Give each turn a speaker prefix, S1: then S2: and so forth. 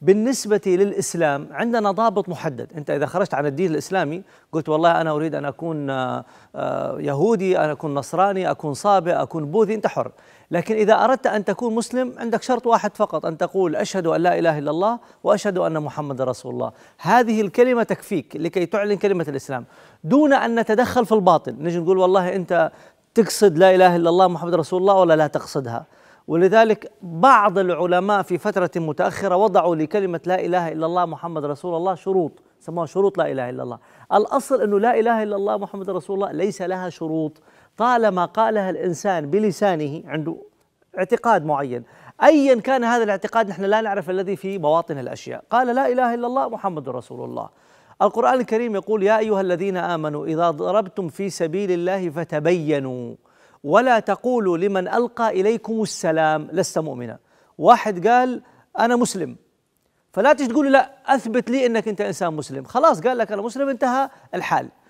S1: بالنسبة للإسلام عندنا ضابط محدد أنت إذا خرجت عن الدين الإسلامي قلت والله أنا أريد أن أكون آه، آه، يهودي أن أكون نصراني أكون صابئ أكون بوذي أنت حر لكن إذا أردت أن تكون مسلم عندك شرط واحد فقط أن تقول أشهد أن لا إله إلا الله وأشهد أن محمد رسول الله هذه الكلمة تكفيك لكي تعلن كلمة الإسلام دون أن نتدخل في الباطل نجي نقول والله أنت تقصد لا إله إلا الله محمد رسول الله ولا لا تقصدها ولذلك بعض العلماء في فترة متأخرة وضعوا لكلمة لا إله إلا الله محمد رسول الله شروط سموها شروط لا إله إلا الله الأصل أنه لا إله إلا الله محمد رسول الله ليس لها شروط طالما قالها الإنسان بلسانه عنده اعتقاد معين أيا كان هذا الاعتقاد نحن لا نعرف الذي في مواطن الأشياء قال لا إله إلا الله محمد رسول الله القرآن الكريم يقول يا أيها الذين آمنوا إذا ضربتم في سبيل الله فتبينوا ولا تقولوا لمن ألقى إليكم السلام لست مؤمنا واحد قال أنا مسلم فلا تيجي تقول لا أثبت لي أنك أنت إنسان مسلم خلاص قال لك أنا مسلم انتهى الحال